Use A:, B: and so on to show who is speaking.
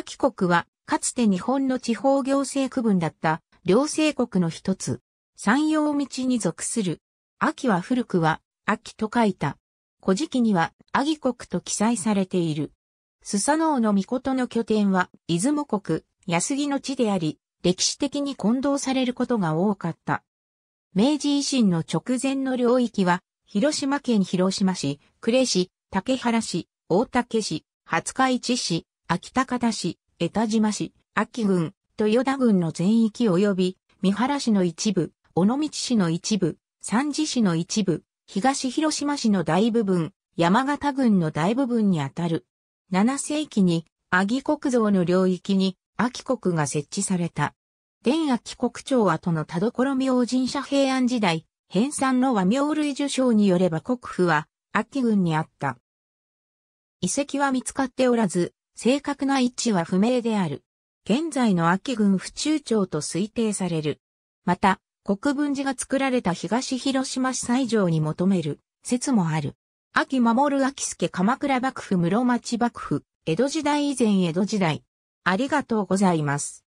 A: 秋国は、かつて日本の地方行政区分だった、両政国の一つ、山陽道に属する。秋は古くは、秋と書いた。古事記には、秋国と記載されている。スサノオノミコトの拠点は、出雲国、安来の地であり、歴史的に混同されることが多かった。明治維新の直前の領域は、広島県広島市、呉市、竹原市、大竹市、廿日市市、秋高田市、江田島市、秋郡、豊田郡の全域及び、三原市の一部、尾道市の一部、三次市の一部、東広島市の大部分、山形郡の大部分にあたる。7世紀に、阿木国像の領域に、秋国が設置された。伝秋国長跡の田所明神社平安時代、編纂の和明類受賞によれば国府は、秋郡にあった。遺跡は見つかっておらず、正確な位置は不明である。現在の秋軍府中町と推定される。また、国分寺が作られた東広島市西条に求める説もある。秋守秋助鎌倉幕府室町幕府、江戸時代以前江戸時代。ありがとうございます。